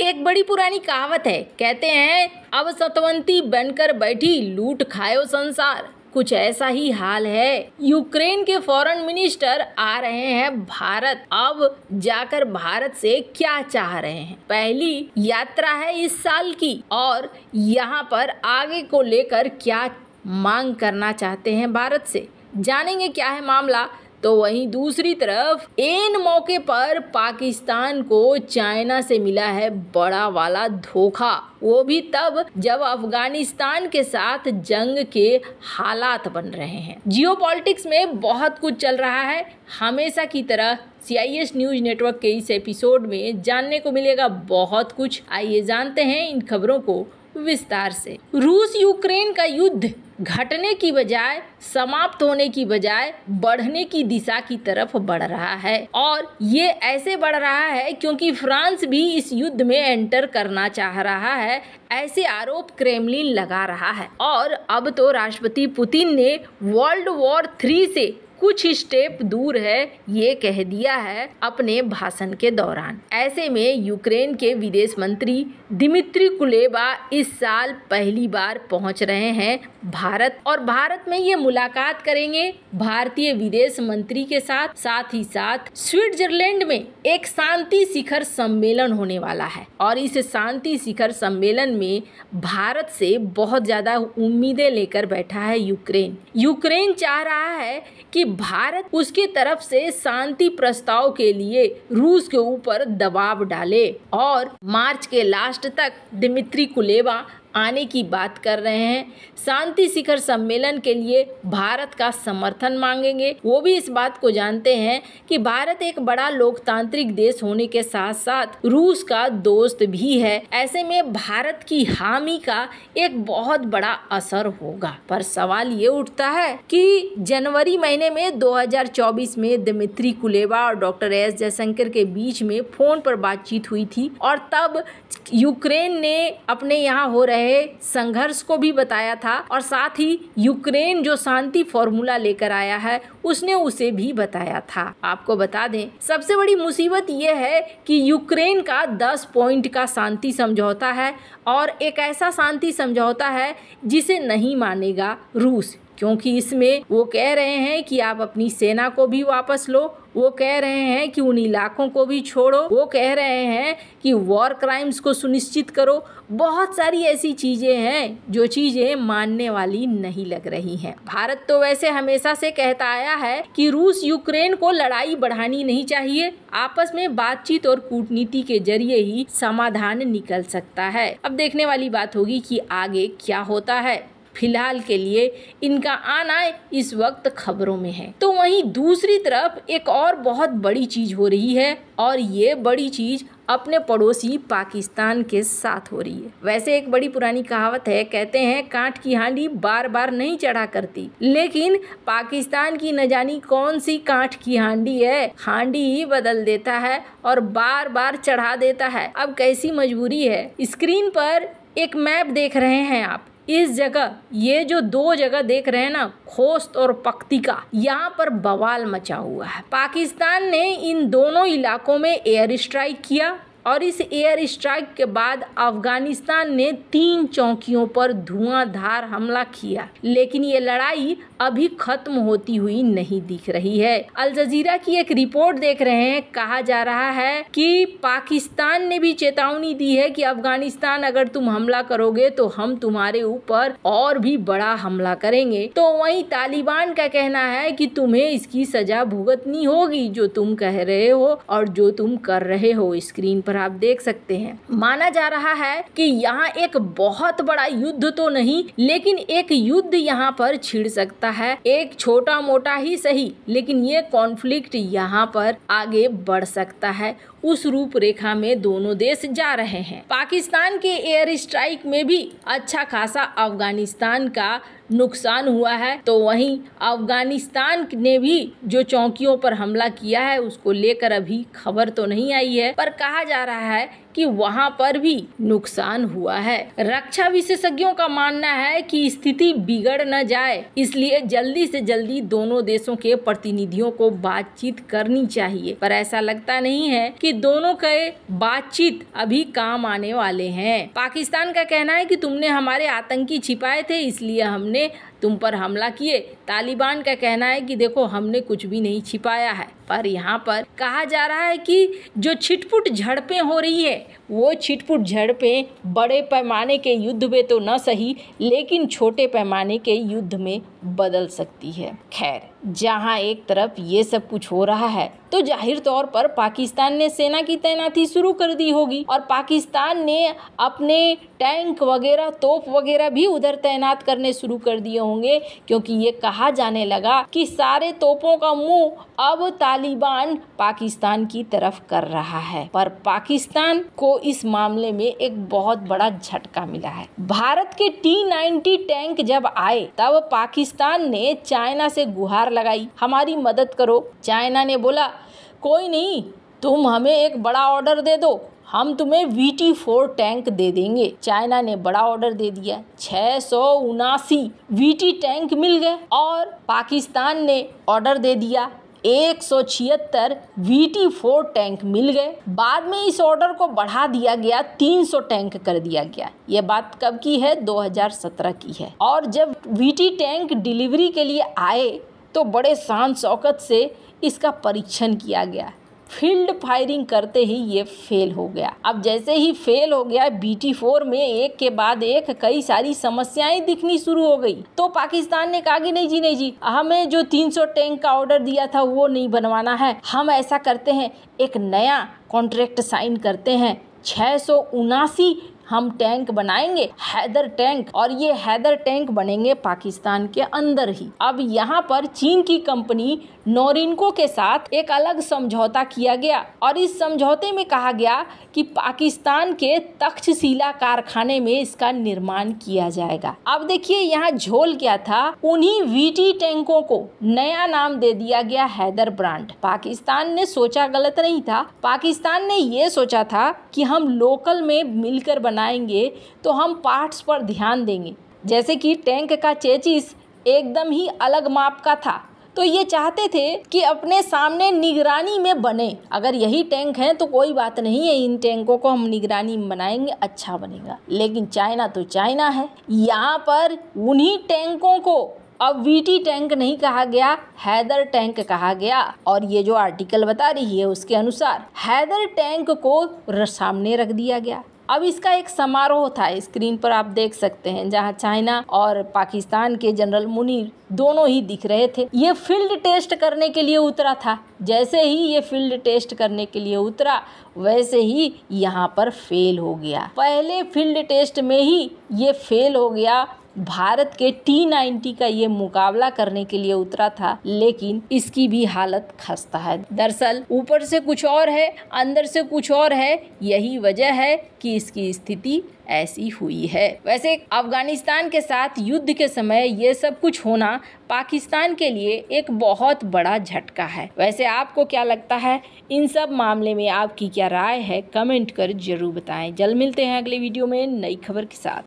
एक बड़ी पुरानी कहावत है कहते हैं अब सतवंती बनकर बैठी लूट खायो संसार कुछ ऐसा ही हाल है यूक्रेन के फॉरेन मिनिस्टर आ रहे हैं भारत अब जाकर भारत से क्या चाह रहे हैं पहली यात्रा है इस साल की और यहाँ पर आगे को लेकर क्या मांग करना चाहते हैं भारत से जानेंगे क्या है मामला तो वहीं दूसरी तरफ इन मौके पर पाकिस्तान को चाइना से मिला है बड़ा वाला धोखा वो भी तब जब अफगानिस्तान के साथ जंग के हालात बन रहे हैं जियो में बहुत कुछ चल रहा है हमेशा की तरह C I S news network के इस एपिसोड में जानने को मिलेगा बहुत कुछ आइए जानते हैं इन खबरों को विस्तार से रूस यूक्रेन का युद्ध घटने की बजाय समाप्त होने की बजाय बढ़ने की दिशा की तरफ बढ़ रहा है और ये ऐसे बढ़ रहा है क्योंकि फ्रांस भी इस युद्ध में एंटर करना चाह रहा है ऐसे आरोप क्रेमलिन लगा रहा है और अब तो राष्ट्रपति पुतिन ने वर्ल्ड वॉर थ्री से कुछ स्टेप दूर है ये कह दिया है अपने भाषण के दौरान ऐसे में यूक्रेन के विदेश मंत्री दिमित्री कुलेबा इस साल पहली बार पहुंच रहे हैं भारत और भारत में ये मुलाकात करेंगे भारतीय विदेश मंत्री के साथ साथ ही साथ स्विट्जरलैंड में एक शांति शिखर सम्मेलन होने वाला है और इस शांति शिखर सम्मेलन में भारत से बहुत ज़्यादा उम्मीदें लेकर बैठा है यूक्रेन यूक्रेन चाह रहा है कि भारत उसकी तरफ से शांति प्रस्ताव के लिए रूस के ऊपर दबाव डाले और मार्च के लास्ट तक दिमित्री कुलेवा आने की बात कर रहे हैं शांति शिखर सम्मेलन के लिए भारत का समर्थन मांगेंगे वो भी इस बात को जानते हैं कि भारत एक बड़ा लोकतांत्रिक देश होने के साथ साथ रूस का दोस्त भी है ऐसे में भारत की हामी का एक बहुत बड़ा असर होगा पर सवाल ये उठता है कि जनवरी महीने में 2024 में दमित्री कुलेवा और डॉक्टर एस जयशंकर के बीच में फोन पर बातचीत हुई थी और तब यूक्रेन ने अपने यहाँ हो रहे रहे संघर्ष को भी बताया था और साथ ही यूक्रेन जो शांति फॉर्मूला लेकर आया है उसने उसे भी बताया था आपको बता दें सबसे बड़ी मुसीबत यह है कि यूक्रेन का दस पॉइंट का शांति समझौता है और एक ऐसा शांति समझौता है जिसे नहीं मानेगा रूस क्योंकि इसमें वो कह रहे हैं कि आप अपनी सेना को भी वापस लो वो कह रहे हैं कि उन इलाकों को भी छोड़ो वो कह रहे हैं कि वॉर क्राइम्स को सुनिश्चित करो बहुत सारी ऐसी चीज़ें हैं जो चीज़ें मानने वाली नहीं लग रही हैं भारत तो वैसे हमेशा से कहता आया है कि रूस यूक्रेन को लड़ाई बढ़ानी नहीं चाहिए आपस में बातचीत और कूटनीति के जरिए ही समाधान निकल सकता है अब देखने वाली बात होगी कि आगे क्या होता है फिलहाल के लिए इनका आना इस वक्त खबरों में है तो वहीं दूसरी तरफ एक और बहुत बड़ी चीज़ हो रही है और ये बड़ी चीज़ अपने पड़ोसी पाकिस्तान के साथ हो रही है वैसे एक बड़ी पुरानी कहावत है कहते हैं कांट की हांडी बार बार नहीं चढ़ा करती लेकिन पाकिस्तान की न जानी कौन सी कांट की हांडी है हांडी ही बदल देता है और बार बार चढ़ा देता है अब कैसी मजबूरी है स्क्रीन पर एक मैप देख रहे हैं आप इस जगह ये जो दो जगह देख रहे हैं ना खोस्त और का यहाँ पर बवाल मचा हुआ है पाकिस्तान ने इन दोनों इलाकों में एयर स्ट्राइक किया और इस एयर स्ट्राइक के बाद अफगानिस्तान ने तीन चौकियों पर धुआंधार हमला किया लेकिन ये लड़ाई अभी खत्म होती हुई नहीं दिख रही है अल जजीरा की एक रिपोर्ट देख रहे हैं कहा जा रहा है कि पाकिस्तान ने भी चेतावनी दी है कि अफगानिस्तान अगर तुम हमला करोगे तो हम तुम्हारे ऊपर और भी बड़ा हमला करेंगे तो वही तालिबान का कहना है की तुम्हें इसकी सजा भुगतनी होगी जो तुम कह रहे हो और जो तुम कर रहे हो स्क्रीन पर पर आप देख सकते हैं माना जा रहा है कि यहाँ एक बहुत बड़ा युद्ध तो नहीं लेकिन एक युद्ध यहाँ पर छिड़ सकता है एक छोटा मोटा ही सही लेकिन ये कॉन्फ्लिक्ट यहाँ पर आगे बढ़ सकता है उस रूप रेखा में दोनों देश जा रहे हैं पाकिस्तान के एयर स्ट्राइक में भी अच्छा खासा अफगानिस्तान का नुकसान हुआ है तो वहीं अफगानिस्तान ने भी जो चौकियों पर हमला किया है उसको लेकर अभी खबर तो नहीं आई है पर कहा जा रहा है कि वहां पर भी नुकसान हुआ है रक्षा विशेषज्ञों का मानना है कि स्थिति बिगड़ न जाए इसलिए जल्दी से जल्दी दोनों देशों के प्रतिनिधियों को बातचीत करनी चाहिए पर ऐसा लगता नहीं है कि दोनों के बातचीत अभी काम आने वाले हैं पाकिस्तान का कहना है कि तुमने हमारे आतंकी छिपाए थे इसलिए हमने तुम पर हमला किए तालिबान का कहना है कि देखो हमने कुछ भी नहीं छिपाया है पर यहाँ पर कहा जा रहा है कि जो छिटपुट झड़पें हो रही है वो छिटपुट झड़पें बड़े पैमाने के युद्ध में तो न सही लेकिन छोटे पैमाने के युद्ध में बदल सकती है खैर जहां एक तरफ ये सब कुछ हो रहा है तो जाहिर तौर पर पाकिस्तान ने सेना की तैनाती शुरू कर दी होगी और पाकिस्तान ने अपने टैंक वगैरह तोप वगैरह भी उधर तैनात करने शुरू कर दिए होंगे क्योंकि ये कहा जाने लगा कि सारे तोपों का मुंह अब तालिबान पाकिस्तान की तरफ कर रहा है पर पाकिस्तान को इस मामले में एक बहुत बड़ा झटका मिला है भारत के टी नाइनटी टैंक जब आए तब पाकिस्तान ने चाइना से गुहार लगाई हमारी मदद करो चाइना ने बोला कोई नहीं तुम हमें एक बड़ा ऑर्डर दे दो हम तुम्हें वी टी फोर टैंक दे देंगे चाइना ने बड़ा ऑर्डर दे दिया छः सौ उनासी वी टी टैंक मिल गए और पाकिस्तान ने ऑर्डर दे दिया एक सौ छिहत्तर वी टी फोर टैंक मिल गए बाद में इस ऑर्डर को बढ़ा दिया गया तीन सौ टैंक कर दिया गया ये बात कब की है दो हजार सत्रह की है और जब वी टी टैंक डिलीवरी के लिए आए तो बड़े शान शौकत से इसका परीक्षण किया गया फील्ड फायरिंग करते ही ये फेल हो गया अब जैसे ही फेल हो गया बी फोर में एक के बाद एक कई सारी समस्याएं दिखनी शुरू हो गई तो पाकिस्तान ने कहा कि नहीं जी नहीं जी हमें जो 300 टैंक का ऑर्डर दिया था वो नहीं बनवाना है हम ऐसा करते हैं एक नया कॉन्ट्रैक्ट साइन करते हैं छः सौ उनासी हम टैंक बनाएंगे हैदर टैंक और ये हैदर टैंक बनेंगे पाकिस्तान के अंदर ही अब यहाँ पर चीन की कंपनी नोरिनको के साथ एक अलग समझौता किया गया और इस समझौते में कहा गया कि पाकिस्तान के तक्षशिला कारखाने में इसका निर्माण किया जाएगा अब देखिए यहाँ झोल क्या था उन्हीं वीटी टैंकों को नया नाम दे दिया गया हैदर ब्रांड पाकिस्तान ने सोचा गलत नहीं था पाकिस्तान ने ये सोचा था कि हम लोकल में मिलकर बना बनाएंगे तो हम पार्ट्स पर ध्यान देंगे जैसे कि टैंक का चेचिस एकदम ही अलग माप का था तो ये चाहते थे कि अपने सामने निगरानी में बने अगर यही टैंक हैं तो कोई बात नहीं है इन टैंकों को हम निगरानी में बनाएंगे अच्छा बनेगा लेकिन चाइना तो चाइना है यहाँ पर उन्हीं टैंकों को अब वीटी टैंक नहीं कहा गया हैदर टैंक कहा गया और ये जो आर्टिकल बता रही है उसके अनुसार हैदर टैंक को सामने रख दिया गया अब इसका एक समारोह था स्क्रीन पर आप देख सकते हैं जहां चाइना और पाकिस्तान के जनरल मुनीर दोनों ही दिख रहे थे ये फील्ड टेस्ट करने के लिए उतरा था जैसे ही ये फील्ड टेस्ट करने के लिए उतरा वैसे ही यहाँ पर फेल हो गया पहले फील्ड टेस्ट में ही ये फेल हो गया भारत के टी नाइन्टी का ये मुकाबला करने के लिए उतरा था लेकिन इसकी भी हालत खस्ता है दरअसल ऊपर से कुछ और है अंदर से कुछ और है यही वजह है कि इसकी स्थिति ऐसी हुई है वैसे अफगानिस्तान के साथ युद्ध के समय ये सब कुछ होना पाकिस्तान के लिए एक बहुत बड़ा झटका है वैसे आपको क्या लगता है इन सब मामले में आपकी क्या राय है कमेंट कर जरूर बताएं जल्द मिलते हैं अगले वीडियो में नई खबर के साथ